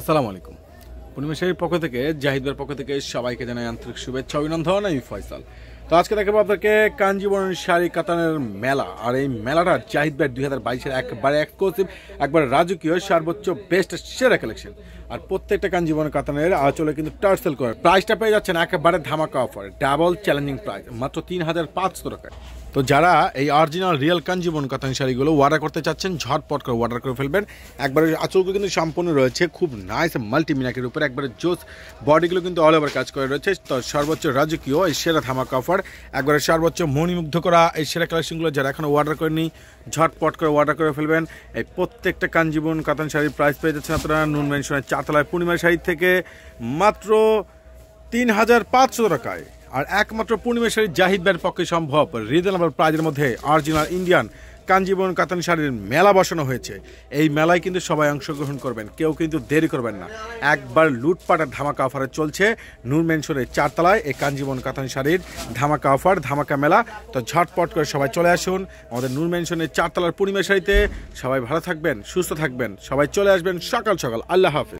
আসসালামু আলাইকুম পূর্ণিমেশ্বরীর পক্ষ থেকে জাহিদের পক্ষ থেকে সবাইকে জানাই আন্তরিক শুভেচ্ছা অভিনন্দন আমি ফয়সাল তো আজকে দেখাবো আপনাকে কাঞ্জীবন শাড়ি কাতানের মেলা আর এই মেলাটা জাহিদ ব্যাট দুই হাজার বাইশের একবারে এক্সক্লুসিভ একবার রাজকীয় সর্বোচ্চ বেস্ট সেরা কালেকশন আর প্রত্যেকটা কাঞ্জিবরণ কাতানের আচলে কিন্তু টার্সেল করে প্রাইসটা পেয়ে যাচ্ছেন একেবারে ধামাকা অফার ডাবল চ্যালেঞ্জিং প্রাইস মাত্র তিন হাজার পাঁচশো টাকায় তো যারা এই অরিজিনাল রিয়েল কাঞ্জিবন কাতান শাড়িগুলো অর্ডার করতে চাচ্ছেন ঝটপট করে অর্ডার করে ফেলবেন একবারে আঁচলগুলো কিন্তু সম্পূর্ণ রয়েছে খুব নাইস মাল্টিমিনাকের উপরে একবারে জোস বডিগুলো কিন্তু অল ওভার কাজ করে রয়েছে তো সর্বোচ্চ রাজকীয় এই সেরা থামা অফার একবারে সর্বোচ্চ মণিমুগ্ধ করা এই সেরা কালেকশনগুলো যারা এখনও অর্ডার করেনি ঝটপট করে অর্ডার করে ফেলবেন এই প্রত্যেকটা কাঞ্জীবন কাতান শাড়ির প্রাইস পেয়ে যাচ্ছেন আপনারা নুন মেনশনের চাতলায় পূর্ণিমা শাড়ি থেকে মাত্র তিন হাজার পাঁচশো টাকায় আর একমাত্র পূর্ণিমেশ্বরী জাহিদ ব্যান্ড পক্ষে সম্ভব রিদেলামের প্রাইজের মধ্যে অরিজিনাল ইন্ডিয়ান কাঞ্জীবন কাতান শাড়ির মেলা বসানো হয়েছে এই মেলায় কিন্তু সবাই অংশগ্রহণ করবেন কেউ কিন্তু দেরি করবেন না একবার লুটপাটার ধামাকা অফারে চলছে নূর মেনশনের চারতলায় এই কাঞ্জীবন কাতান শাড়ির ধামাকা অফার ধামাকা মেলা তো ঝটপট করে সবাই চলে আসুন আমাদের নূর মেনশনের চারতলার পূর্ণিমা সবাই ভালো থাকবেন সুস্থ থাকবেন সবাই চলে আসবেন সকাল সকাল আল্লাহ হাফিজ